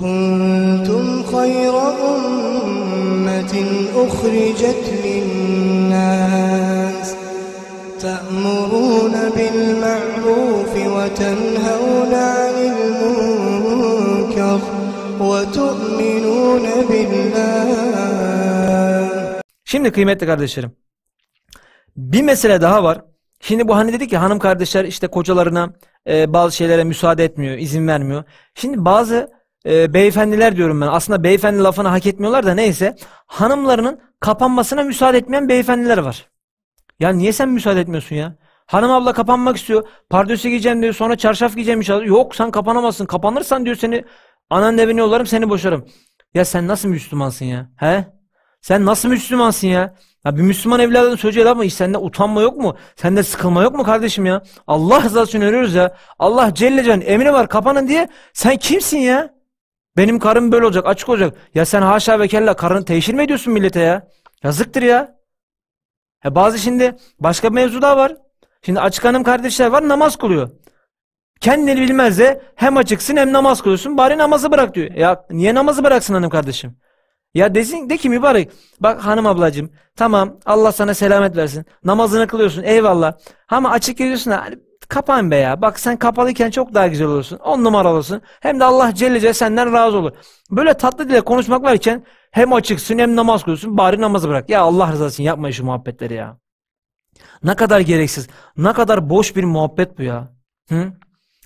كنتم خير أمة أخرجت للناس تأمرون بالمعروف وتنهون عن المنكر وتؤمنون بالله Şimdi kıymetli kardeşlerim bir mesele daha var. Şimdi bu hani dedik ya hanım kardeşler işte kocalarına e, bazı şeylere müsaade etmiyor, izin vermiyor. Şimdi bazı e, beyefendiler diyorum ben. Aslında beyefendi lafını hak etmiyorlar da neyse. Hanımlarının kapanmasına müsaade etmeyen beyefendiler var. Ya niye sen müsaade etmiyorsun ya? Hanım abla kapanmak istiyor. Pardösü giyeceğim diyor. Sonra çarşaf giyeceğim inşallah. Yok sen kapanamazsın. Kapanırsan diyor seni anan evine yollarım seni boşarım. Ya sen nasıl Müslümansın ya? He? Sen nasıl Müslümansın ya? Ya bir Müslüman evladın çocuğu laf mı? Hiç sende utanma yok mu? Sende sıkılma yok mu kardeşim ya? Allah rızası için ölüyoruz ya. Allah Celle Can emri var kapanın diye. Sen kimsin ya? Benim karım böyle olacak, açık olacak. Ya sen haşa ve kella karını teşhir mi ediyorsun millete ya? Yazıktır ya. He bazı şimdi başka bir mevzu daha var. Şimdi açık hanım kardeşler var namaz kılıyor. Kendini bilmez de hem açıksın hem namaz kılıyorsun. Bari namazı bırak diyor. Ya niye namazı bıraksın hanım kardeşim? Ya desin, de ki mübarek. Bak hanım ablacığım tamam Allah sana selamet versin. Namazını kılıyorsun eyvallah. Ama açık ediyorsun hani Kapan be ya. Bak sen kapalıyken çok daha güzel olursun. On numara olursun. Hem de Allah Celle Celle senden razı olur. Böyle tatlı dile konuşmak varken hem açıksın hem namaz kılıyorsun. Bari namazı bırak. Ya Allah rızası için yapma şu muhabbetleri ya. Ne kadar gereksiz. Ne kadar boş bir muhabbet bu ya. Hı?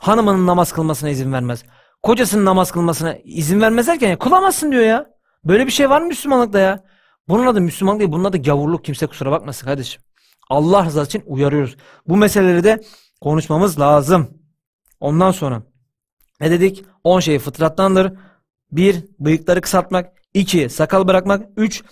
Hanımının namaz kılmasına izin vermez. Kocasının namaz kılmasına izin vermez derken ya, kılamazsın diyor ya. Böyle bir şey var mı Müslümanlıkta ya? Bunun adı Müslümanlık değil. Bunun adı gavurluk. Kimse kusura bakmasın kardeşim. Allah rızası için uyarıyoruz. Bu meseleleri de konuşmamız lazım. Ondan sonra ne dedik? 10 şey fıtrattandır. 1. Bıyıkları kısaltmak. 2. Sakal bırakmak. 3.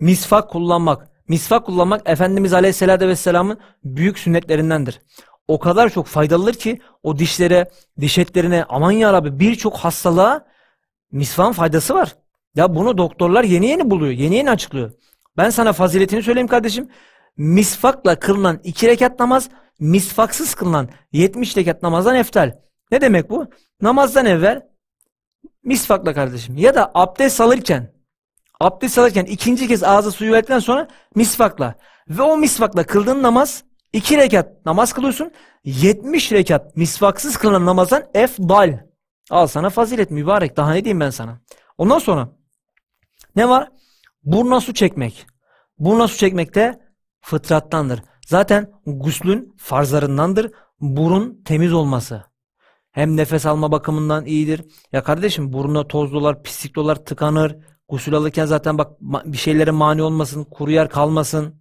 Misvak kullanmak. Misvak kullanmak Efendimiz Aleyhisselatü Vesselam'ın büyük sünnetlerindendir. O kadar çok faydalıdır ki o dişlere, diş etlerine aman yarabbi birçok hastalığa misvan faydası var. Ya bunu doktorlar yeni yeni buluyor, yeni yeni açıklıyor. Ben sana faziletini söyleyeyim kardeşim. Misvakla kılınan iki rekat namaz misfaksız kılınan 70 rekat namazdan eftal. Ne demek bu? Namazdan evvel misfakla kardeşim ya da abdest alırken abdest alırken ikinci kez ağzı suyu verdikten sonra misfakla ve o misfakla kıldığın namaz 2 rekat namaz kılıyorsun 70 rekat misfaksız kılınan namazdan efdal. Al sana fazilet mübarek daha ne diyeyim ben sana. Ondan sonra ne var? Burna su çekmek. Burna su çekmek de fıtrattandır. Zaten guslün farzlarındandır burun temiz olması. Hem nefes alma bakımından iyidir. Ya kardeşim buruna toz dolar, pislik dolar, tıkanır. Gusül alırken zaten bak bir şeylere mani olmasın, kuru yer kalmasın.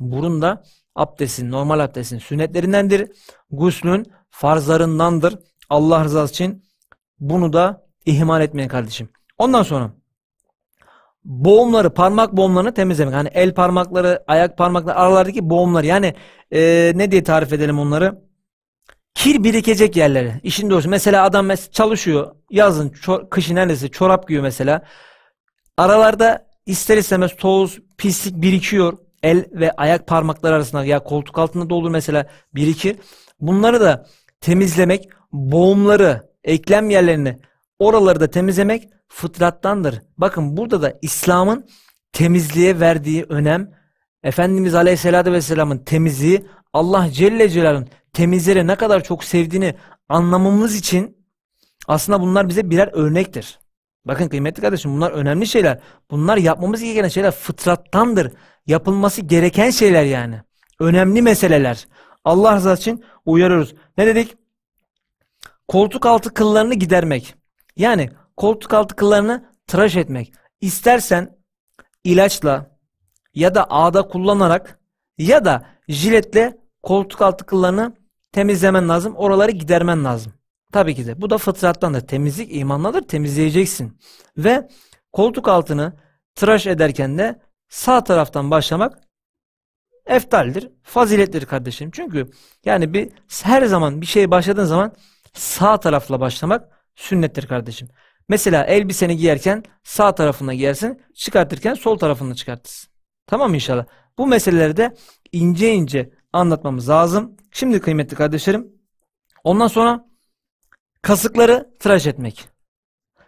Burun da abdestin, normal abdestin sünnetlerindendir. Guslün farzlarındandır. Allah rızası için bunu da ihmal etmeyin kardeşim. Ondan sonra boğumları, parmak boğumlarını temizlemek. Hani el parmakları, ayak parmakları, aralardaki boğumlar. Yani e, ne diye tarif edelim onları? Kir birikecek yerleri. İşin doğrusu. Mesela adam mes çalışıyor. Yazın, çor kışın neredeyse çorap giyiyor mesela. Aralarda ister istemez toz, pislik birikiyor. El ve ayak parmakları arasında ya koltuk altında da olur mesela birikir. Bunları da temizlemek, boğumları, eklem yerlerini oraları da temizlemek fıtrattandır. Bakın burada da İslam'ın temizliğe verdiği önem, Efendimiz Aleyhisselatü Vesselam'ın temizliği, Allah Celle Celal'ın temizlere ne kadar çok sevdiğini anlamamız için aslında bunlar bize birer örnektir. Bakın kıymetli kardeşim bunlar önemli şeyler. Bunlar yapmamız gereken şeyler fıtrattandır. Yapılması gereken şeyler yani. Önemli meseleler. Allah rızası için uyarıyoruz. Ne dedik? Koltuk altı kıllarını gidermek. Yani koltuk altı kıllarını tıraş etmek. İstersen ilaçla ya da ağda kullanarak ya da jiletle koltuk altı kıllarını temizlemen lazım. Oraları gidermen lazım. Tabii ki de. Bu da da Temizlik imanlıdır, Temizleyeceksin. Ve koltuk altını tıraş ederken de sağ taraftan başlamak eftaldir. Fazilettir kardeşim. Çünkü yani bir her zaman bir şey başladığın zaman sağ tarafla başlamak sünnettir kardeşim. Mesela elbiseni giyerken sağ tarafında giyersin, çıkartırken sol tarafını çıkartırsın. Tamam inşallah. Bu meseleleri de ince ince anlatmamız lazım. Şimdi kıymetli kardeşlerim, ondan sonra kasıkları tıraş etmek.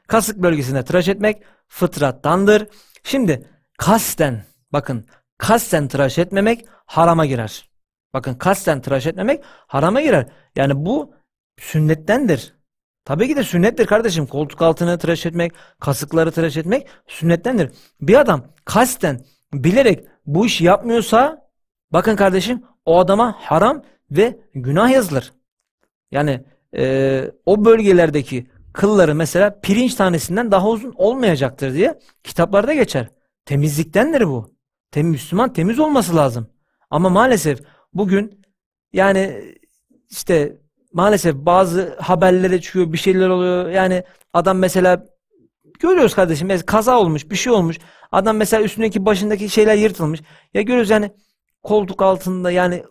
Kasık bölgesinde tıraş etmek fıtrattandır. Şimdi kasten, bakın kasten tıraş etmemek harama girer. Bakın kasten tıraş etmemek harama girer. Yani bu sünnettendir. Tabii ki de sünnettir kardeşim. Koltuk altını tıraş etmek, kasıkları tıraş etmek sünnettendir. Bir adam kasten bilerek bu işi yapmıyorsa bakın kardeşim o adama haram ve günah yazılır. Yani e, o bölgelerdeki kılları mesela pirinç tanesinden daha uzun olmayacaktır diye kitaplarda geçer. Temizliktendir bu. Tem Müslüman temiz olması lazım. Ama maalesef bugün yani işte maalesef bazı haberlere çıkıyor bir şeyler oluyor. Yani adam mesela görüyoruz kardeşim mesela kaza olmuş bir şey olmuş. Adam mesela üstündeki başındaki şeyler yırtılmış. Ya görüyoruz yani koltuk altında yani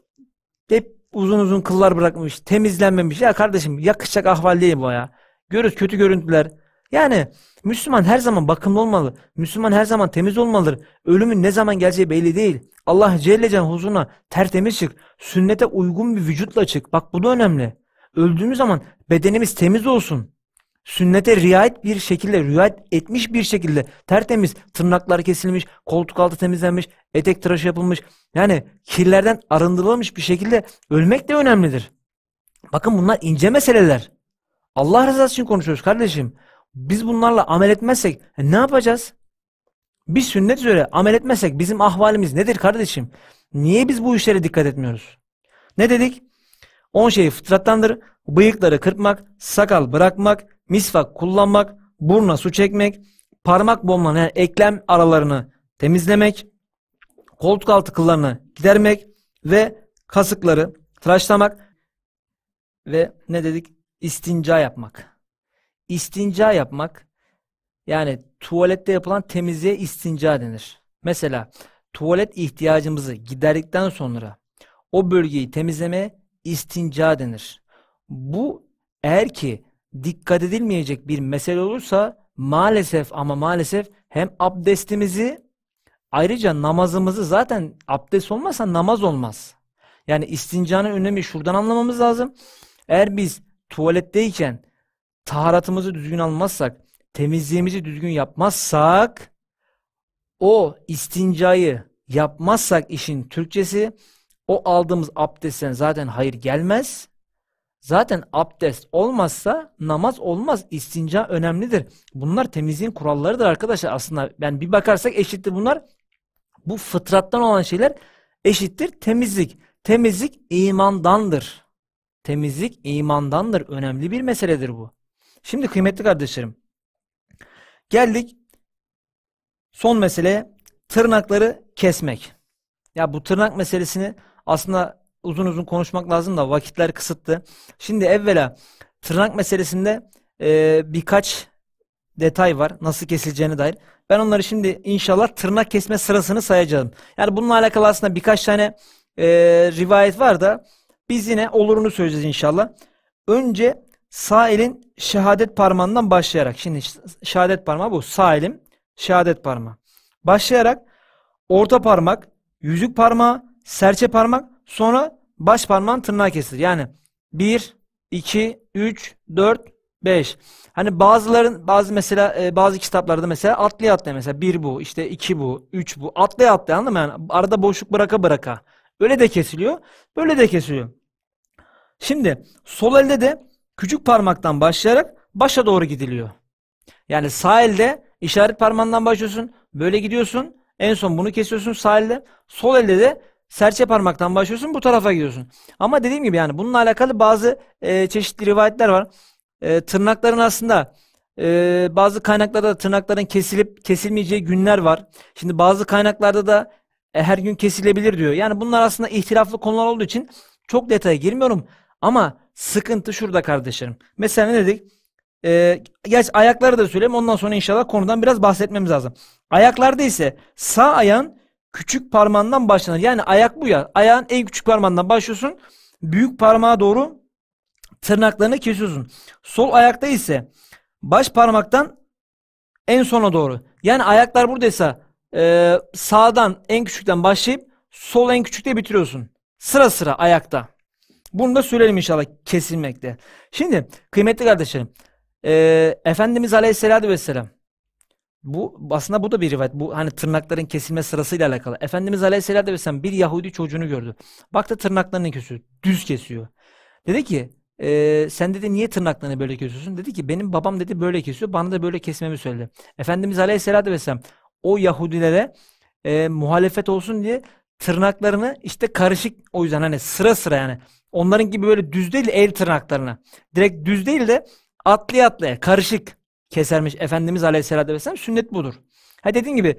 hep uzun uzun kıllar bırakmış, temizlenmemiş. Ya kardeşim yakışacak ahval değil bu ya. Görüyoruz kötü görüntüler. Yani Müslüman her zaman bakımlı olmalı. Müslüman her zaman temiz olmalıdır. Ölümün ne zaman geleceği belli değil. Allah Celle Celaluhu'na tertemiz çık. Sünnete uygun bir vücutla çık. Bak bu da önemli. Öldüğümüz zaman bedenimiz temiz olsun. Sünnete riayet bir şekilde, riayet etmiş bir şekilde tertemiz, tırnaklar kesilmiş, koltuk altı temizlenmiş, etek tıraşı yapılmış. Yani kirlerden arındırılmış bir şekilde ölmek de önemlidir. Bakın bunlar ince meseleler. Allah rızası için konuşuyoruz kardeşim. Biz bunlarla amel etmezsek e, ne yapacağız? Biz sünnet üzere amel etmezsek bizim ahvalimiz nedir kardeşim? Niye biz bu işlere dikkat etmiyoruz? Ne dedik? On şey fıtrattandır. Bıyıkları kırpmak, sakal bırakmak, misvak kullanmak, burna su çekmek, parmak bomlanan yani eklem aralarını temizlemek, koltuk altı kıllarını gidermek ve kasıkları tıraşlamak ve ne dedik? İstinca yapmak. İstinca yapmak yani tuvalette yapılan temizliğe istinca denir. Mesela tuvalet ihtiyacımızı giderdikten sonra o bölgeyi temizlemeye istinca denir. Bu eğer ki dikkat edilmeyecek bir mesele olursa maalesef ama maalesef hem abdestimizi ayrıca namazımızı zaten abdest olmazsa namaz olmaz. Yani istincanın önemi şuradan anlamamız lazım. Eğer biz tuvaletteyken taharatımızı düzgün almazsak, temizliğimizi düzgün yapmazsak o istincayı yapmazsak işin Türkçesi o aldığımız abdestten zaten hayır gelmez. Zaten abdest olmazsa namaz olmaz. İstinca önemlidir. Bunlar temizliğin kurallarıdır arkadaşlar aslında. Yani bir bakarsak eşittir bunlar. Bu fıtrattan olan şeyler eşittir temizlik. Temizlik imandandır. Temizlik imandandır. Önemli bir meseledir bu. Şimdi kıymetli kardeşlerim. Geldik son meseleye tırnakları kesmek. Ya bu tırnak meselesini aslında uzun uzun konuşmak lazım da vakitler kısıttı. Şimdi evvela tırnak meselesinde e, birkaç detay var nasıl kesileceğine dair. Ben onları şimdi inşallah tırnak kesme sırasını sayacağım. Yani bununla alakalı aslında birkaç tane e, rivayet var da biz yine olurunu söyleyeceğiz inşallah. Önce sağ elin şehadet parmağından başlayarak. Şimdi şehadet parmağı bu. Sağ elim şehadet parmağı. Başlayarak orta parmak, yüzük parmağı, serçe parmak sonra baş parmağın tırnağı kesilir. Yani 1, 2, 3, 4, 5. Hani bazıların bazı mesela e, bazı kitaplarda mesela atlaya atlaya mesela 1 bu, işte 2 bu, 3 bu. Atlaya atlaya anladın mı? Yani arada boşluk bıraka bıraka. Öyle de kesiliyor, böyle de kesiliyor. Şimdi sol elde de küçük parmaktan başlayarak başa doğru gidiliyor. Yani sağ elde işaret parmağından başlıyorsun, böyle gidiyorsun. En son bunu kesiyorsun sağ elde. Sol elde de serçe parmaktan başlıyorsun bu tarafa gidiyorsun. Ama dediğim gibi yani bununla alakalı bazı e, çeşitli rivayetler var. E, tırnakların aslında e, bazı kaynaklarda tırnakların kesilip kesilmeyeceği günler var. Şimdi bazı kaynaklarda da e, her gün kesilebilir diyor. Yani bunlar aslında ihtilaflı konular olduğu için çok detaya girmiyorum. Ama sıkıntı şurada kardeşlerim. Mesela ne dedik? E, gerçi ayakları da söyleyeyim ondan sonra inşallah konudan biraz bahsetmemiz lazım. Ayaklarda ise sağ ayağın küçük parmağından başlanır. Yani ayak bu ya. Ayağın en küçük parmağından başlıyorsun. Büyük parmağa doğru tırnaklarını kesiyorsun. Sol ayakta ise baş parmaktan en sona doğru. Yani ayaklar buradaysa e, sağdan en küçükten başlayıp sol en küçükte bitiriyorsun. Sıra sıra ayakta. Bunu da söyleyelim inşallah kesilmekte. Şimdi kıymetli kardeşlerim e, Efendimiz Aleyhisselatü Vesselam bu aslında bu da bir rivayet. Bu hani tırnakların kesilme sırasıyla alakalı. Efendimiz Aleyhisselatü Vesselam bir Yahudi çocuğunu gördü. Baktı tırnaklarını kesiyor. Düz kesiyor. Dedi ki e, sen dedi niye tırnaklarını böyle kesiyorsun? Dedi ki benim babam dedi böyle kesiyor. Bana da böyle kesmemi söyledi. Efendimiz Aleyhisselatü Vesselam o Yahudilere e, muhalefet olsun diye tırnaklarını işte karışık o yüzden hani sıra sıra yani onların gibi böyle düz değil el tırnaklarına direkt düz değil de atlaya atlaya karışık kesermiş Efendimiz Aleyhisselatü Vesselam sünnet budur. Ha dediğim gibi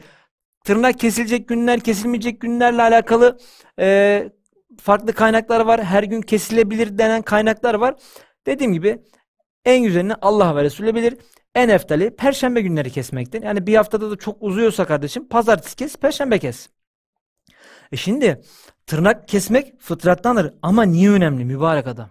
tırnak kesilecek günler, kesilmeyecek günlerle alakalı e, farklı kaynaklar var. Her gün kesilebilir denen kaynaklar var. Dediğim gibi en güzelini Allah ve Resulü bilir. En eftali perşembe günleri kesmektir. Yani bir haftada da çok uzuyorsa kardeşim pazartesi kes, perşembe kes. E şimdi tırnak kesmek fıtrattandır ama niye önemli mübarek adam?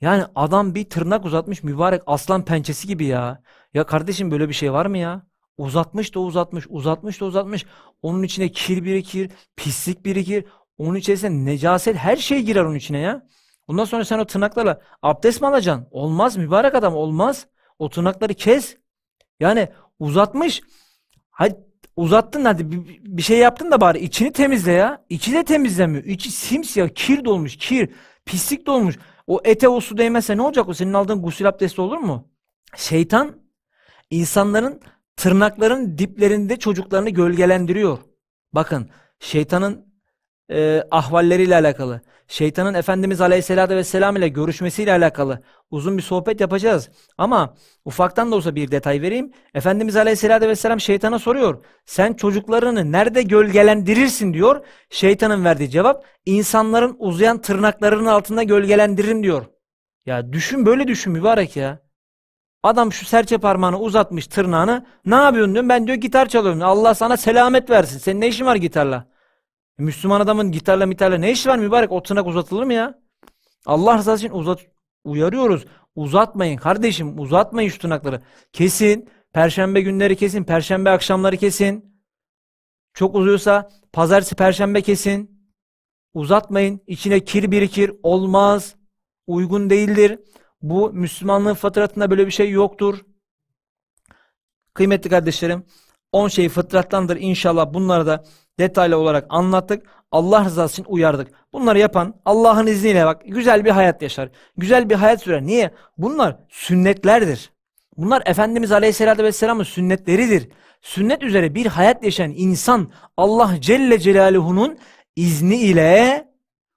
Yani adam bir tırnak uzatmış mübarek aslan pençesi gibi ya. Ya kardeşim böyle bir şey var mı ya? Uzatmış da uzatmış, uzatmış da uzatmış. Onun içine kir birikir, pislik birikir. Onun içerisine necaset her şey girer onun içine ya. Ondan sonra sen o tırnaklarla abdest mi alacaksın? Olmaz mübarek adam olmaz. O tırnakları kes. Yani uzatmış. Hadi uzattın hadi bir, bir şey yaptın da bari içini temizle ya. İçi de temizlemiyor. İçi simsiyah kir dolmuş kir. Pislik dolmuş. O ete o su değmezse ne olacak o senin aldığın gusül abdesti olur mu? Şeytan insanların tırnakların diplerinde çocuklarını gölgelendiriyor. Bakın şeytanın e, ahvalleriyle alakalı, şeytanın Efendimiz Aleyhisselatü Vesselam ile görüşmesiyle alakalı uzun bir sohbet yapacağız. Ama ufaktan da olsa bir detay vereyim. Efendimiz Aleyhisselatü Vesselam şeytana soruyor. Sen çocuklarını nerede gölgelendirirsin diyor. Şeytanın verdiği cevap insanların uzayan tırnaklarının altında gölgelendiririm diyor. Ya düşün böyle düşün mübarek ya. Adam şu serçe parmağını uzatmış tırnağını. Ne yapıyorsun diyorum. Ben diyor gitar çalıyorum. Allah sana selamet versin. Senin ne işin var gitarla? E, Müslüman adamın gitarla mitarla ne işi var mübarek? O tırnak uzatılır mı ya? Allah razı için uzat, uyarıyoruz. Uzatmayın kardeşim uzatmayın şu tırnakları. Kesin. Perşembe günleri kesin. Perşembe akşamları kesin. Çok uzuyorsa pazartesi perşembe kesin. Uzatmayın. İçine kir birikir. Olmaz. Uygun değildir. Bu Müslümanlığın fıtratında böyle bir şey yoktur. Kıymetli kardeşlerim 10 şey fıtrattandır inşallah bunları da detaylı olarak anlattık. Allah rızası için uyardık. Bunları yapan Allah'ın izniyle bak güzel bir hayat yaşar. Güzel bir hayat sürer. Niye? Bunlar sünnetlerdir. Bunlar Efendimiz Aleyhisselatü Vesselam'ın sünnetleridir. Sünnet üzere bir hayat yaşayan insan Allah Celle Celaluhu'nun izni ile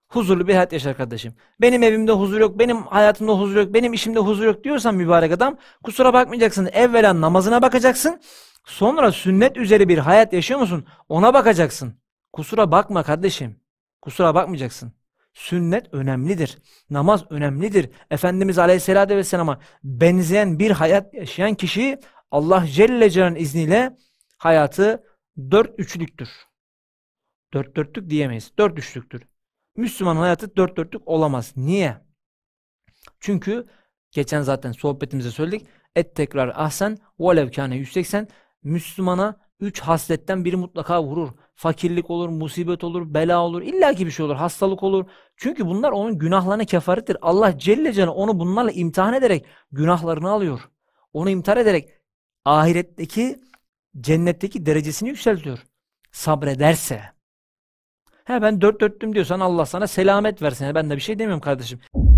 huzurlu bir hayat yaşar kardeşim. Benim evimde huzur yok, benim hayatımda huzur yok, benim işimde huzur yok diyorsan mübarek adam kusura bakmayacaksın. Evvela namazına bakacaksın. Sonra sünnet üzere bir hayat yaşıyor musun? Ona bakacaksın. Kusura bakma kardeşim. Kusura bakmayacaksın. Sünnet önemlidir. Namaz önemlidir. Efendimiz Aleyhisselatü Vesselam'a benzeyen bir hayat yaşayan kişi Allah Celle Celal'in izniyle hayatı dört üçlüktür. Dört dörtlük diyemeyiz. Dört üçlüktür. Müslüman hayatı dört dörtlük olamaz. Niye? Çünkü geçen zaten sohbetimize söyledik. Et tekrar ahsen velev kâne 180 Müslümana üç hasletten biri mutlaka vurur. Fakirlik olur, musibet olur, bela olur, illaki bir şey olur, hastalık olur. Çünkü bunlar onun günahlarına kefarettir. Allah Celle Celle onu bunlarla imtihan ederek günahlarını alıyor. Onu imtihan ederek ahiretteki, cennetteki derecesini yükseltiyor. Sabrederse. He ben dört dörttüm diyorsan Allah sana selamet versin. Yani ben de bir şey demiyorum kardeşim.